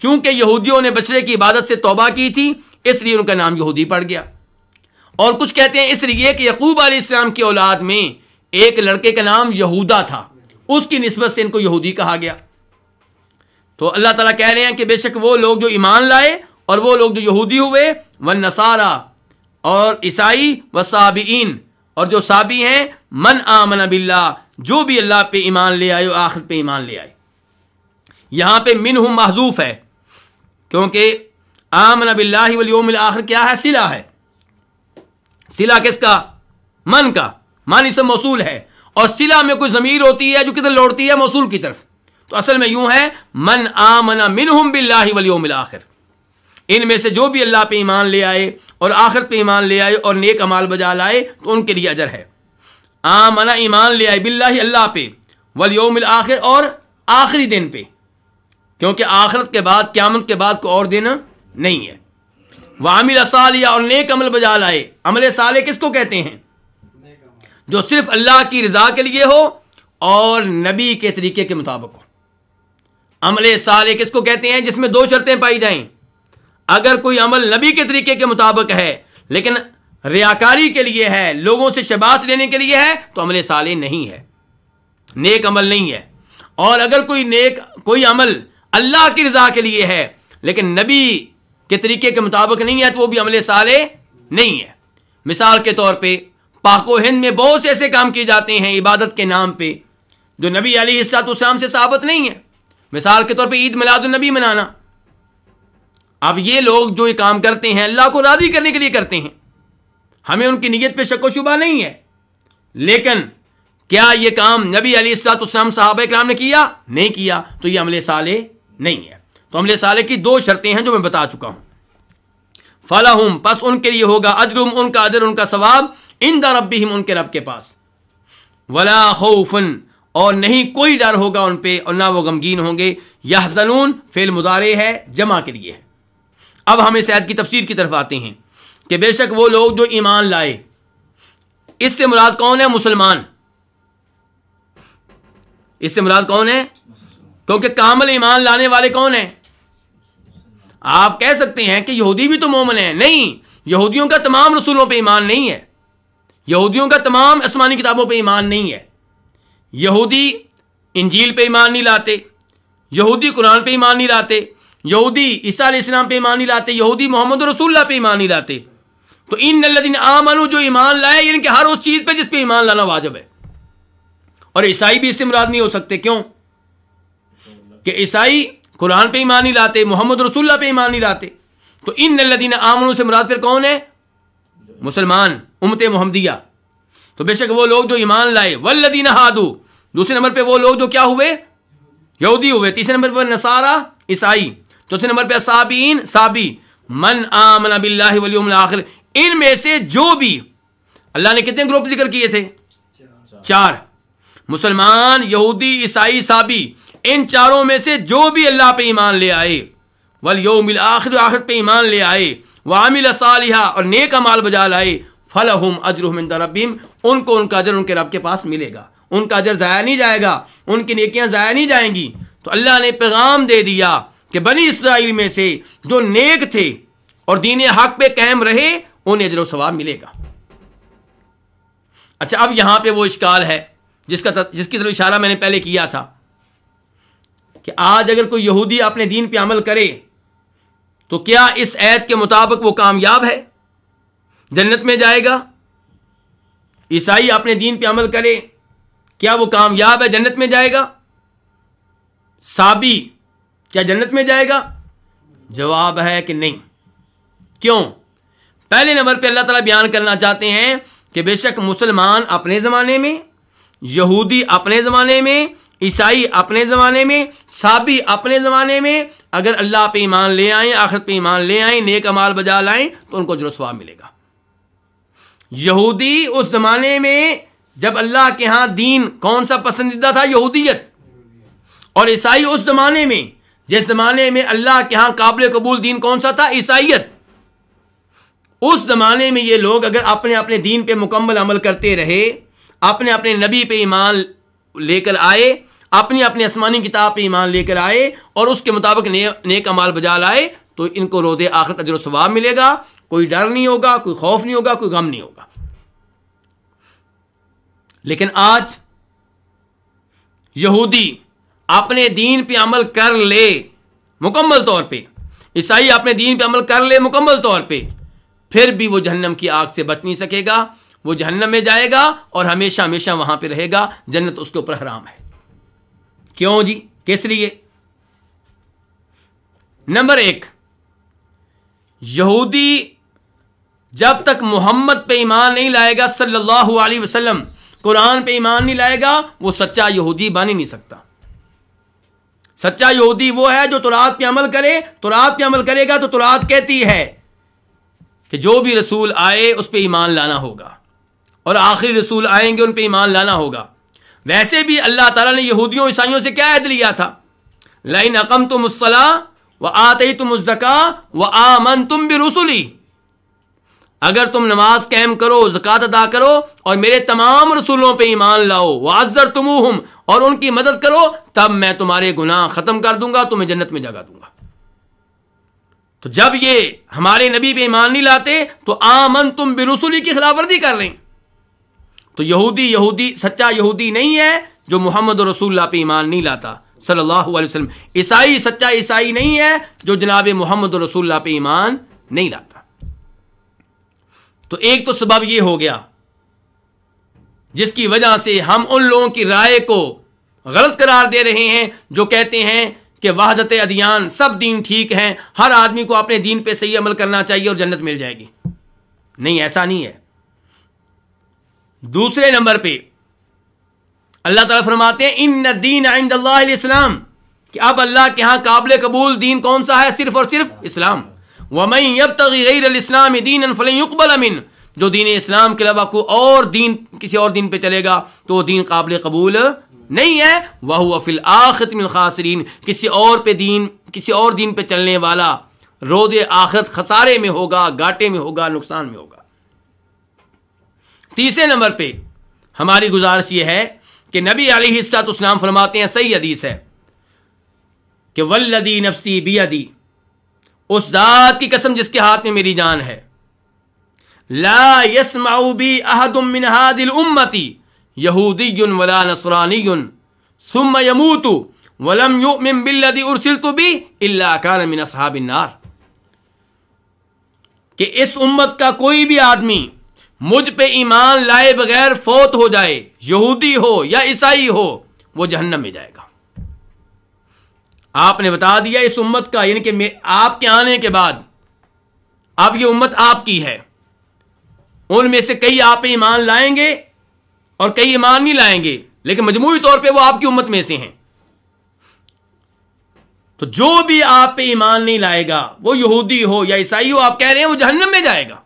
S1: क्योंकि यहूदियों ने बछड़े की इबादत से तोबा की थी इसलिए उनका नाम यहूदी पड़ गया और कुछ कहते हैं इसलिए कि यकूब इस्लाम की औलाद में एक लड़के का नाम यहूदा था उसकी नस्बत से इनको यहूदी कहा गया तो अल्लाह तला कह रहे हैं कि बेशक वो लोग जो ईमान लाए और वो लोग जो यहूदी हुए व नसारा और ईसाई व साबीन और जो साबी हैं मन आमन बिल्ला जो भी अल्लाह पे ईमान ले आए आखिर पे ईमान ले आए यहाँ पे मिन हम महजूफ है क्योंकि आमन बिल्ला वलियोम आखिर क्या है सिला है सिला किसका मन का मन इसमें मौसू है और सिला में कोई ज़मीर होती है जो किधर लौटती है मौसू की तरफ तो असल में यूं है मन आमना मिनहुम बिल्लाहि वल आखिर इनमें से जो भी अल्लाह पे ईमान ले आए और आखिरत पे ईमान ले आए और नेक अमाल बजा लाए तो उनके लिए अजर है आमना ईमान ले आए बिल्लाहि अल्लाह पे वल आखिर और आखिरी दिन पे क्योंकि आखिरत के बाद क्या के बाद को और दिन नहीं है वामिल सालिया और नेक अमल बजा लाए अमल साले किसको कहते हैं जो सिर्फ अल्लाह की रजा के लिए हो और नबी के तरीके के मुताबिक हो अमल साल किसको कहते हैं जिसमें दो शर्तें पाई जाएं अगर कोई अमल नबी के तरीके के मुताबिक है लेकिन रियाकारी के लिए है लोगों से शबाश लेने के लिए है तो अमल साले नहीं है नेक अमल नहीं है और अगर कोई नेक कोई अमल अल्लाह की रजा के लिए है लेकिन नबी के तरीके के मुताबिक नहीं है तो वो भी अमल साले नहीं है मिसाल के तौर पर पाको हिंद में बहुत से ऐसे काम किए जाते हैं इबादत के नाम पर जो नबी अली हिस्सा तो से साबित नहीं है मिसाल के तौर पर ईद मिलादुलनबी मनाना अब ये लोग जो ये काम करते हैं अल्लाह को राजी करने के लिए करते हैं हमें उनकी नीयत पे शक शुबा नहीं है लेकिन क्या यह काम नबी अली सलाम साहब कराम ने किया नहीं किया तो यह अमले साले नहीं है तो अमले साले की दो शर्तें हैं जो मैं बता चुका हूं फला हूं बस उनके लिए होगा अजरुम उनका अजर उनका सवाब इन दा रब उनके रब के पास वला खौफन और नहीं कोई डर होगा उन पर और ना वो गमगीन होंगे यह जनून फेल मुदारे है जमा के लिए है अब हम इस ऐद की तफसीर की तरफ आते हैं कि बेशक वो लोग जो ईमान लाए इससे मुराद कौन है मुसलमान इससे मुराद कौन है क्योंकि कामल ईमान लाने वाले कौन हैं आप कह सकते हैं कि यहूदी भी तो मोमन है नहीं यहूदियों का तमाम रसूलों पर ईमान नहीं है यहूदियों का तमाम आसमानी किताबों पर ईमान नहीं है यहूदी इंजील पे ईमान नहीं लाते यहूदी कुरान पे ईमान नहीं लाते यहूदी ईसा इस्लाम पे ईमान नहीं लाते यहूदी मोहम्मद रसुल्ला पे ईमान नहीं लाते तो इन नल्लिन आमनु जो ईमान लाए यानी हर उस चीज़ पर जिसपे ईमान लाना वाजब है और ईसाई भी इससे मुराद नहीं हो सकते क्यों कि ईसाई कुरान पे ईमान नहीं लाते मोहम्मद रसुल्ला पे ईमान नहीं लाते तो इन नल्लिन आमनु से मुराद फिर कौन है मुसलमान उमत मोहम्मदिया तो बेशक वो लोग जो ईमान लाए वल्लदीन हादू दूसरे नंबर पे वो लोग जो क्या हुए यहूदी हुए तीसरे नंबर पर नसारा ईसाई चौथे नंबर पर साबीन साबी मन आमन बिल्लाम आखिर इनमें से जो भी अल्लाह ने कितने ग्रुप जिक्र किए थे चार मुसलमान यहूदी ईसाई साबी इन चारों में से जो भी अल्लाह पे ईमान ले आए वल योमिल आखिर आखिर पे ईमान ले आए वामिल सालिहा और नेक अमाल बजा लाए फलहुम हम रबीम उनको उनका अजर उनके रब के पास मिलेगा उनका अजर ज़ाया नहीं जाएगा उनकी नेकियां ज़ाया नहीं जाएंगी तो अल्लाह ने पैगाम दे दिया कि बनी इसराइल में से जो नेक थे और दीन हक पे कैम रहे उन्हें अजर सवाब मिलेगा अच्छा अब यहां पर वो इश्काल है जिसका जिसकी तरफ इशारा मैंने पहले किया था कि आज अगर कोई यहूदी अपने दीन पे अमल करे तो क्या इस ऐद के मुताबिक वो कामयाब है जन्नत में जाएगा ईसाई अपने दीन पे अमल करे क्या वो कामयाब है जन्नत में जाएगा साबी क्या जन्नत में जाएगा जवाब है कि नहीं क्यों पहले नंबर पे अल्लाह ताला बयान करना चाहते हैं कि बेशक मुसलमान अपने ज़माने में यहूदी अपने ज़माने में ईसाई अपने ज़माने में साबी अपने ज़माने में अगर अल्लाह पे ईमान ले आए आखिरत पे ईमान ले आए नेक अमाल बजा लाएं तो उनको जो मिलेगा यहूदी उस जमाने में जब अल्लाह के यहाँ दीन कौन सा पसंदीदा था यहूदियत और ईसाई उस जमाने में जिस जमाने में अल्लाह के यहाँ काबिल कबूल दीन कौन सा था ईसाइत उस जमाने में ये लोग अगर अपने अपने दीन पे मुकम्मल अमल करते रहे अपने अपने नबी पे ईमान लेकर आए अपनी अपनी आसमानी किताब पे ईमान लेकर आए और उसके मुताबिक ने, नेक अमाल बजा लाए तो इनको रोज़े आखिर का जरूर स्वभाव मिलेगा कोई डर नहीं होगा कोई खौफ नहीं होगा कोई गम नहीं होगा लेकिन आज यहूदी अपने दीन पे अमल कर ले मुकम्मल तौर पे ईसाई अपने दीन पे अमल कर ले मुकम्मल तौर पे फिर भी वो जहन्नम की आग से बच नहीं सकेगा वो जहन्नम में जाएगा और हमेशा हमेशा वहां पे रहेगा जन्नत उसके ऊपर हराम है क्यों जी किस लिए नंबर एक यहूदी जब तक मोहम्मद पे ईमान नहीं लाएगा सल्लल्लाहु अलैहि वसल्लम कुरान पे ईमान नहीं लाएगा वो सच्चा यहूदी बन ही नहीं सकता सच्चा यहूदी वो है जो तुरात पे अमल करे तुरात पे अमल करेगा तो तुरात कहती है कि जो भी रसूल आए उस पर ईमान लाना होगा और आखिरी रसूल आएंगे उन पर ईमान लाना होगा वैसे भी अल्लाह ताला ने यहूदियों ईसाइयों से क्या ऐद लिया था लाइन अकम तुम व आते तुम उज़का व आमन तुम भी रसूली अगर तुम नमाज कैम करो जक़ात अदा करो और मेरे तमाम रसूलों पर ईमान लाओ वाजर तुम और उनकी मदद करो तब मैं तुम्हारे गुनाह ख़त्म कर दूंगा तुम्हें जन्नत में जगा दूंगा तो जब ये हमारे नबी पर ईमान नहीं लाते तो आमन तुम बिरसुली की खिलाफ वर्जी कर रहे हैं तो यहूदी यहूदी सच्चा यहूदी नहीं है जो मोहम्मद रसूल्ला पर ईमान नहीं लाता सल्लल्लाहु अलैहि ईसाई सच्चा ईसाई नहीं है जो जनाब मोहम्मद रसूल्ला पे ईमान नहीं लाता तो एक तो सबब यह हो गया जिसकी वजह से हम उन लोगों की राय को गलत करार दे रहे हैं जो कहते हैं कि वहादत अदियान सब दीन ठीक हैं हर आदमी को अपने दीन पे सही अमल करना चाहिए और जन्नत मिल जाएगी नहीं ऐसा नहीं है दूसरे नंबर पे अल्लाह ताला फरमाते हैं इन दीन आइंद इस्लाम कि अब अल्लाह के यहां काबिल कबूल दीन कौन सा है सिर्फ और सिर्फ इस्लाम वमई अब तगैर इस्लाम दीन फ़लयुकबल अमिन जो दीन इस्लाम के अलावा कोई और दीन किसी और दीन पे चलेगा तो वो दीन काबिल कबूल नहीं है वह हुआ फिल आखिर खासरीन किसी और पे दीन किसी और दीन पे चलने वाला रोज आखिरत खसारे में होगा घाटे में होगा नुकसान में होगा तीसरे नंबर पर हमारी गुजारिश यह है कि नबी अली तो इस्लाम फरमाते हैं सही अदीस है कि वल्लदी नफसी बी अदी उस जात की कसम जिसके हाथ में मेरी जान है ला यसमाउबी अहदमिनहादिल उम्मती यहूदी वला नसरानी सुम वलम उर्सिल तो भी कि इस उम्मत का कोई भी आदमी मुझ पे ईमान लाए बगैर फोत हो जाए यहूदी हो या ईसाई हो वो जहन्नम में जाएगा आपने बता दिया इस उम्मत का यानी कि आपके आने के बाद अब ये उम्मत आपकी है उनमें से कई आप ईमान लाएंगे और कई ईमान नहीं लाएंगे लेकिन मजमू तौर पे वो आपकी उम्मत में से हैं तो जो भी आप पे ईमान नहीं लाएगा वो यहूदी हो या ईसाई हो आप कह रहे हैं वो जहन्नम में जाएगा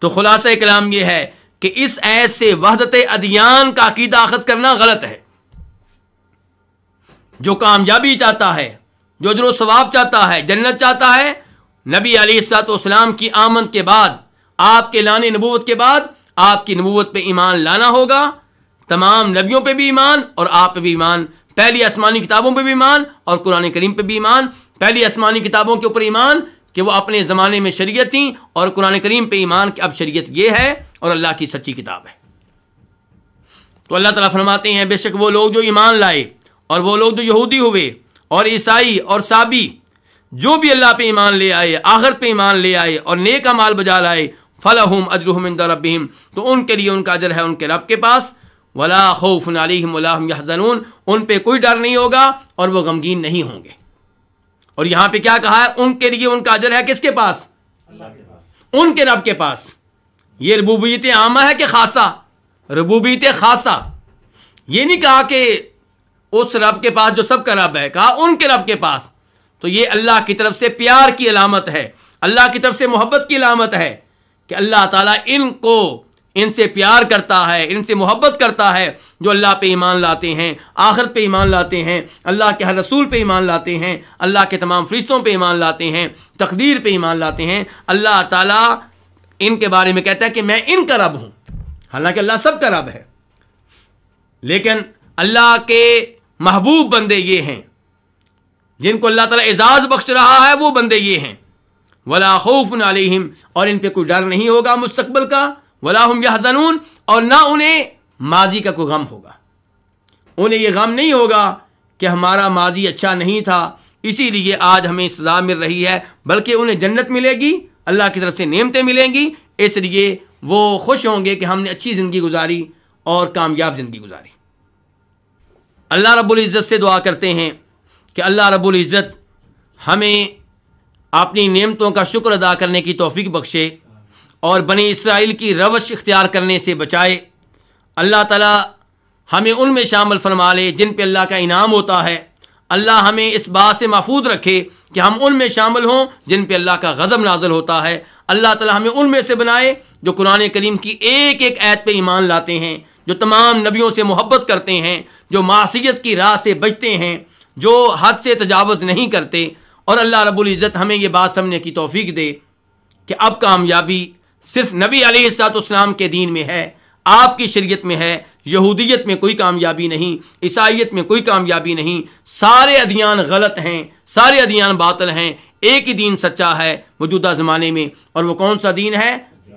S1: तो खुलासा कलाम यह है कि इस ऐसे वहदत अदियान का अकीदा अखज करना गलत है जो कामयाबी चाहता है जो जरूर स्वाब चाहता है जन्नत चाहता है नबी अलीसलाम की आमद के बाद आपके लाने नबूत के बाद आपकी नबूत पे ईमान लाना होगा तमाम नबियों पे भी ईमान और आप पे भी ईमान पहली आसमानी किताबों पे भी ईमान और कुरान करीम पे भी ईमान पहली आसमानी किताबों के ऊपर ईमान कि वो अपने ज़माने में शरीयत थी और कुरान करीम पे ईमान कि अब शरीयत ये है और अल्लाह की सच्ची किताब है तो अल्लाह तला फरमाते हैं बेशक वो लोग जो ईमान लाए और वो लोग जो तो यहूदी हुए और ईसाई और साबी जो भी अल्लाह पे ईमान ले आए आखिर पे ईमान ले आए और नेक अमाल बजा लाए हम अजरहम रबीम तो उनके लिए उनका अजर है उनके रब के पास वला खौफ नालीम उन पर कोई डर नहीं होगा और वह गमगीन नहीं होंगे और यहाँ पे क्या कहा है उनके लिए उनका अजर है किसके पास उनके रब के पास ये रबूबीत आमा है कि खासा रबूबीत खासा ये नहीं कहा कि उस रब के पास जो सबका रब है कहा उनके रब के पास तो ये अल्लाह की तरफ से प्यार की अलामत है अल्लाह की तरफ से मोहब्बत की अलामत है कि अल्लाह ताला इनको इनसे प्यार करता है इनसे मोहब्बत करता है जो अल्लाह पे ईमान लाते हैं आखरत पे ईमान लाते हैं अल्लाह के हर रसूल पे ईमान लाते हैं अल्लाह के तमाम फरिश्तों पे ईमान लाते हैं तकदीर पे ईमान लाते हैं अल्लाह ताला इनके बारे में कहता है कि मैं इनका रब हूं हालांकि अल्लाह सब का रब है लेकिन अल्लाह के महबूब बंदे ये हैं जिनको अल्लाह ताला एजाज़ बख्श रहा है वो बंदे ये हैं वला खौफ अलैहिम और इन पर कोई डर नहीं होगा मुस्तकबल का वला हम यहजनून और ना उन्हें माजी का कोई गम होगा उन्हें यह गम नहीं होगा कि हमारा माजी अच्छा नहीं था इसीलिए आज हमें सज़ा मिल रही है बल्कि उन्हें जन्नत मिलेगी अल्लाह की तरफ से नियमतें मिलेंगी इसलिए वो खुश होंगे कि हमने अच्छी ज़िंदगी गुजारी और कामयाब ज़िंदगी गुजारी अल्लाह रब्बुल इज़्ज़त से दुआ करते हैं कि अल्लाह रब्बुल इज़्ज़त हमें अपनी नेमतों का शुक्र अदा करने की तोफ़ी बख्शे और बनी इसराइल की रवश इख्तियार करने से बचाए अल्लाह ताला हमें उनमें शामिल फरमा ले जिन पर अल्लाह का इनाम होता है अल्लाह हमें इस बात से महफूज रखे कि हम उनमें शामिल हों जिन पर अल्लाह का गज़ब नाजल होता है अल्लाह ताला हमें उनमें से बनाए जो कुरान करीम की एक एक ऐत पर ईमान लाते हैं जो तमाम नबियों से मोहब्बत करते हैं जो मासीत की राह से बचते हैं जो हद से तजावज़ नहीं करते और अल्लाह रबुल्ज़त हमें यह बात समझने की तोफ़ी दे कि अब कामयाबी सिर्फ नबी अलैहिस्सलाम के दीन में है आपकी शरीयत में है यहूदियत में कोई कामयाबी नहीं ईसाइत में कोई कामयाबी नहीं सारे अदियान गलत हैं सारे अदियान बातल हैं एक ही दीन सच्चा है मौजूदा ज़माने में और वो कौन सा दीन है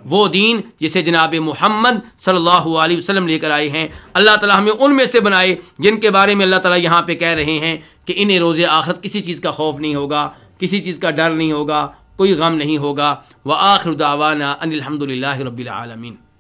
S1: वो दीन जिसे जनाब मोहम्मद सल्लल्लाहु अलैहि लेकर आए हैं अल्लाह ताला हमें उनमें से बनाए जिनके बारे में अल्लाह ताला यहाँ पे कह रहे हैं कि इन्हें रोज़ आखरत किसी चीज़ का खौफ नहीं होगा किसी चीज़ का डर नहीं होगा कोई गम नहीं होगा व आखिर दावाना अनिलहमदिल्ला रबीआलमीन